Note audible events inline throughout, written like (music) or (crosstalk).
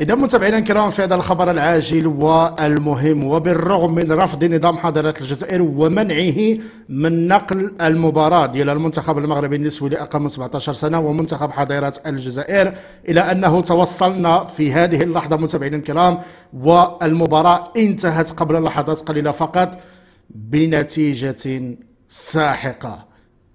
إذا متابعينا الكرام في هذا الخبر العاجل والمهم وبالرغم من رفض نظام حضارة الجزائر ومنعه من نقل المباراة ديال المنتخب المغربي النسوي لأقل من 17 سنة ومنتخب حضارة الجزائر إلى أنه توصلنا في هذه اللحظة متابعينا الكرام والمباراة انتهت قبل لحظات قليلة فقط بنتيجة ساحقة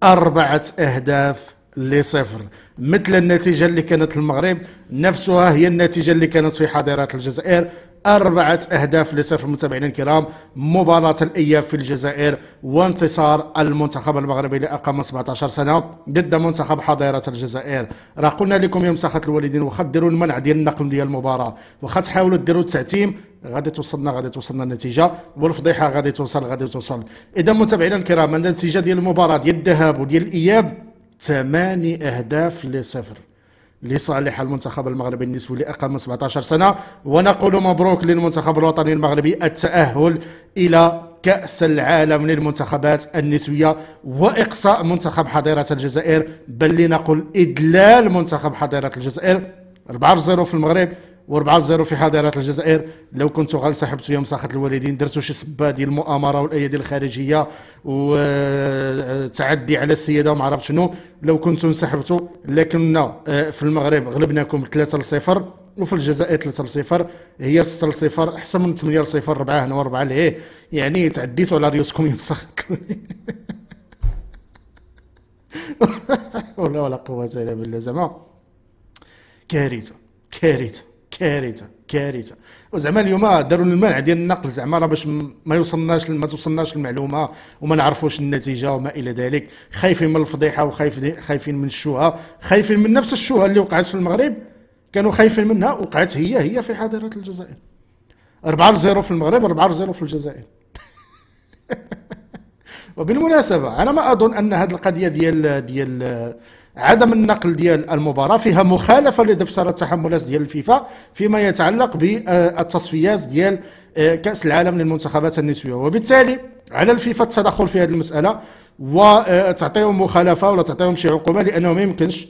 أربعة أهداف لصفر مثل النتيجة اللي كانت المغرب نفسها هي النتيجة اللي كانت في حاضرة الجزائر أربعة أهداف لصفر متابعينا الكرام مباراة الإياب في الجزائر وانتصار المنتخب المغربي اللي أقام 17 سنة ضد منتخب حضيرة الجزائر راه قلنا لكم يا مساخة الوالدين واخا ديروا المنع ديال النقل ديال المباراة واخا تحاولوا ديروا التعتيم غادي توصلنا غادي توصلنا النتيجه والفضيحه غادي توصل غادي توصل اذا متابعينا الكرام النتيجه ديال المباراه ديال الذهاب وديال الاياب ثماني أهداف لصفر لصالح المنتخب المغربي النسوي لأقل من 17 سنة ونقول مبروك للمنتخب الوطني المغربي التأهل إلى كأس العالم للمنتخبات النسوية وإقصاء منتخب حضيرة الجزائر بل لنقل إدلال منتخب حضيرة الجزائر 4-0 في المغرب و4 0 في حضيره الجزائر لو كنت غال صاحبت يوم ساخه الوالدين درتو شي سبه ديال المؤامره والايادي الخارجيه وتعدي على السيده وما عرفت شنو لو كنت انسحبتوا لكن آه، في المغرب غلبناكم 3 0 وفي الجزائر 3 0 هي 6 0 احسن من 8 0 4 هنا و4 لهيه يعني تعديتوا على ريوسكم يوم ساخه (laughs) ولا ولا قوه الا بالله زعما كارثه كارثه كارثه كارثه وزعما اليوم آه، داروا المنع ديال النقل زعما راه باش ما يوصلناش ما توصلناش المعلومه وما نعرفوش النتيجه وما الى ذلك خايفين من الفضيحه وخايفين خايفين من الشوهه خايفين من نفس الشوهه اللي وقعت في المغرب كانوا خايفين منها وقعت هي هي في حاضره الجزائر 4 0 في المغرب 4 0 في الجزائر (laughs) وبالمناسبه انا ما اظن ان هذه القضيه ديال ديال عدم النقل ديال المباراه فيها مخالفه لدفتر التحملات ديال الفيفا فيما يتعلق بالتصفيات ديال آه، كاس العالم للمنتخبات النسويه وبالتالي على الفيفا التدخل في هذه المساله وتعطيهم آه، مخالفه ولا تعطيهم شي عقوبه لانه ما يمكنش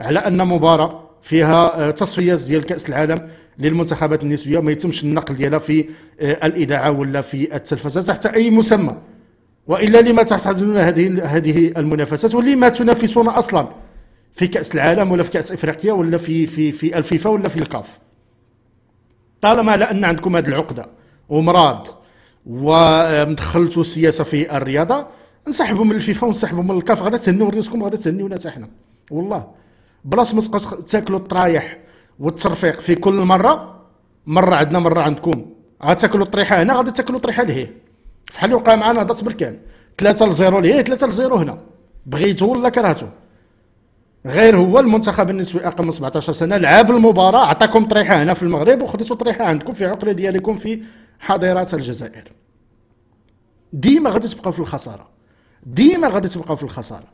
على ان مباراه فيها آه، تصفيات ديال كاس العالم للمنتخبات النسويه ما يتمش النقل ديالها في الاذاعه ولا في التلفزه تحت اي مسمى والا لما تحتضنون هذه هذه المنافسات ولما تنافسون اصلا في كاس العالم ولا في كاس افريقيا ولا في في في الفيفا ولا في الكاف طالما لان عندكم هذه العقده ومراد ومدخلتوا السياسه في الرياضه انسحبوا من الفيفا وانسحبوا من الكاف غادي تهنيو ريسكم غادي تهنيونا حتى حنا والله بلاص ما تبقاش تاكلوا الطرايح والترفيق في كل مره مره عندنا مره عندكم غتاكلوا الطريحه هنا غادي تاكلوا الطريحه لهيه فحال وقع معنا هضره بركان 3 ل 0 لهيه 3 ل 0 هنا بغيتو ولا كرهتو غير هو المنتخب النسوي اقل من 17 سنه لعب المباراه عطاكم طريحه هنا في المغرب وخديتوا طريحه عندكم في عقله ديالكم في حاضرات الجزائر ديما غادي تبقاو في الخساره ديما غادي تبقاو في الخساره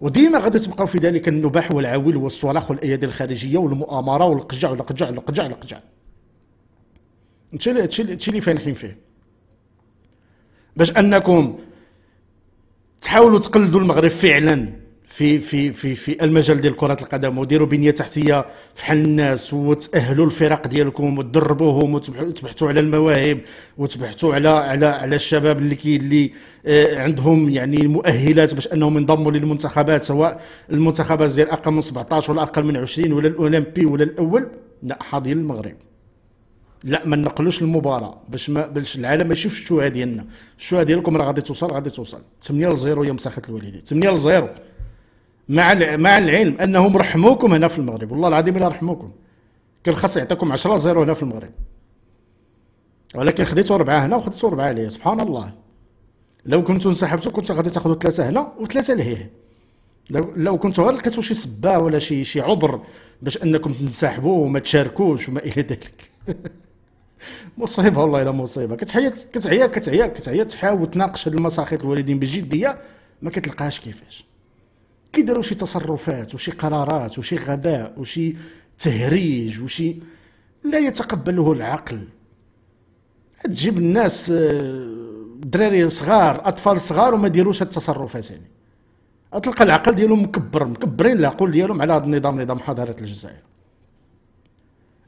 وديما غادي تبقاو في ذلك النباح والعويل والصراخ والايادي الخارجيه والمؤامره والقجع والقجع والقجع والقجع هادشي اللي فانحين فيه باش انكم تحاولوا تقلدوا المغرب فعلا في في في في المجال ديال كره القدم وديروا بنيه تحتيه فحال الناس وتاهلوا الفرق ديالكم وتدربوهم وتبحثوا على المواهب وتبحثوا على على على الشباب اللي كي اللي آه، عندهم يعني مؤهلات باش انهم ينضموا للمنتخبات سواء المنتخبات ديال اقل من 17 ولا اقل من 20 ولا الاولمبي ولا الاول لا حاضر المغرب لا ما نقلوش المباراه باش ما باش العالم ما يشوفش الشهداء ديالنا الشهداء ديالكم راه غادي توصل غادي توصل 8 ل 0 يا مساخه الوالدين 8 ل 0 مع مع العلم انهم رحموكم هنا في المغرب والله العظيم الا رحموكم كان خاص يعطيكم 10 زيرو هنا في المغرب ولكن خديتوا اربعه هنا وخديتوا اربعه عليا سبحان الله لو كنتوا انسحبتوا كنت غادي تاخذوا ثلاثه هنا وثلاثه لهيه لو لو كنتوا غير لقيتوا شي سبه ولا شي شي عذر باش انكم تنسحبوا وما تشاركوش وما الى ذلك (laughs) مصيبه والله الا مصيبه كتحيا كتعيا كتعيا كتعيا تحاول تناقش هاد المساخيط الوالدين بجديه ما كتلقاهاش كيفاش كيديروا شي تصرفات وشي قرارات وشي غباء وشي تهريج وشي لا يتقبله العقل تجيب الناس آه، دراري صغار اطفال صغار وما ديروش التصرفات يعني تلقى العقل ديالهم مكبر مكبرين العقول ديالهم على هذا النظام نظام حضاره الجزائر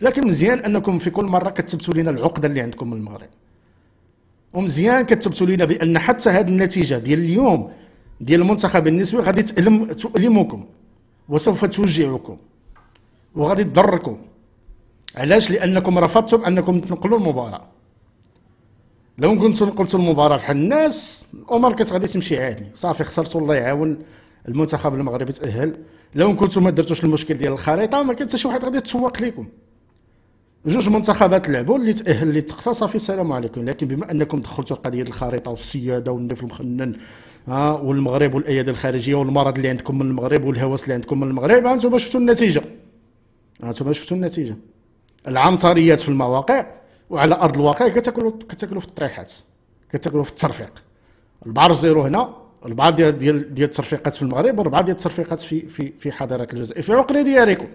لكن مزيان انكم في كل مره كتبتوا لنا العقده اللي عندكم من المغرب ومزيان كتبتوا لنا بان حتى هذه النتيجه ديال اليوم ديال المنتخب النسوي غادي تألم تؤلمكم وسوف توجعكم وغادي تضركم علاش لانكم رفضتم انكم تنقلوا المباراه لو كنتوا نقلتوا المباراه بحال الناس الامور كانت غادي تمشي عادي صافي خسرتوا الله يعاون المنتخب المغربي تاهل لو كنتوا ما درتوش المشكل ديال الخريطه ما كان حتى شي واحد غادي يتسوق لكم جوج منتخبات لعبوا اللي تاهل اللي تقصى صافي السلام عليكم لكن بما انكم دخلتوا قضيه الخريطه والسياده والنفل المخنن ها والمغرب والايادي الخارجيه والمرض اللي عندكم من المغرب والهوس اللي عندكم من المغرب انتم شفتوا النتيجه انتم شفتوا النتيجه العنتريات في المواقع وعلى ارض الواقع كتاكلوا كتاكلوا في الطريحات كتاكلوا في الترفيق البعض زيرو هنا البعض ديال ديال دي الترفيقات في المغرب والبعض ديال الترفيقات في في في حضاره الجزائر في عقر ديالكم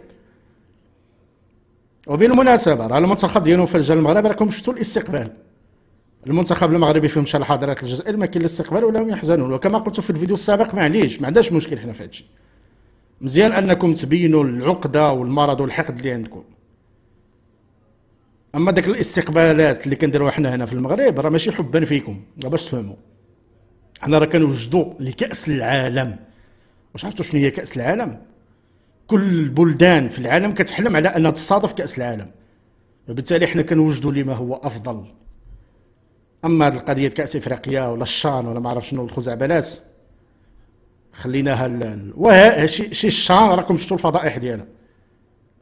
وبالمناسبه راه المنتخب ديالهم في المغرب راكم شفتوا الاستقبال المنتخب المغربي فيهم شال حضرات الجزائر ما كاين لا استقبال ولا هم يحزنون وكما قلت في الفيديو السابق معليش ما عندناش مشكل حنا في هادشي مزيان انكم تبينوا العقده والمرض والحقد اللي عندكم اما داك الاستقبالات اللي كنديروها حنا هنا في المغرب راه ماشي حبا فيكم لا باش تفهموا حنا راه كنوجدوا لكاس العالم واش عرفتوا شنو هي كاس العالم كل البلدان في العالم كتحلم على انها تصادف كاس العالم وبالتالي حنا كنوجدوا لما هو افضل اما القضيه كاس افريقيا ولا الشان ولا ما عرف شنو الخزعبلات خليناها ل... وها شي الشان راكم شفتوا الفضائح ديالها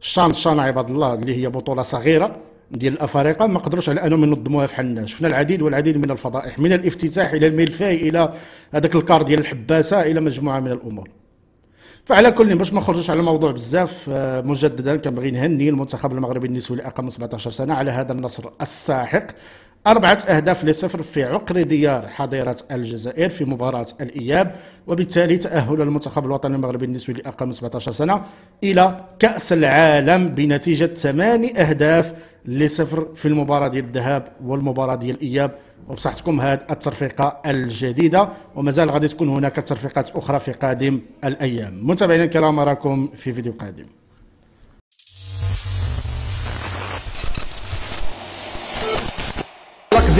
الشان الشان عباد الله اللي هي بطوله صغيره ديال الافارقه ما قدروش على انهم ينظموها في حنا شفنا العديد والعديد من الفضائح من الافتتاح الى الملفاي الى هذاك الكار ديال الحباسه الى مجموعه من الامور فعلى كل باش ما نخرجوش على الموضوع بزاف آه، مجددا كنبغي نهني المنتخب المغربي النسوي اللي اقام 17 سنه على هذا النصر الساحق أربعة أهداف لصفر في عقر ديار حظيرة الجزائر في مباراة الإياب وبالتالي تأهل المنتخب الوطني المغربي النسوي لأقل من 17 سنة إلى كأس العالم بنتيجة ثماني أهداف لصفر في المباراة ديال الذهاب والمباراة ديال الإياب وبصحتكم هذه الترفيقة الجديدة ومازال غادي تكون هناك ترفيقات أخرى في قادم الأيام متابعينا الكرام أراكم في فيديو قادم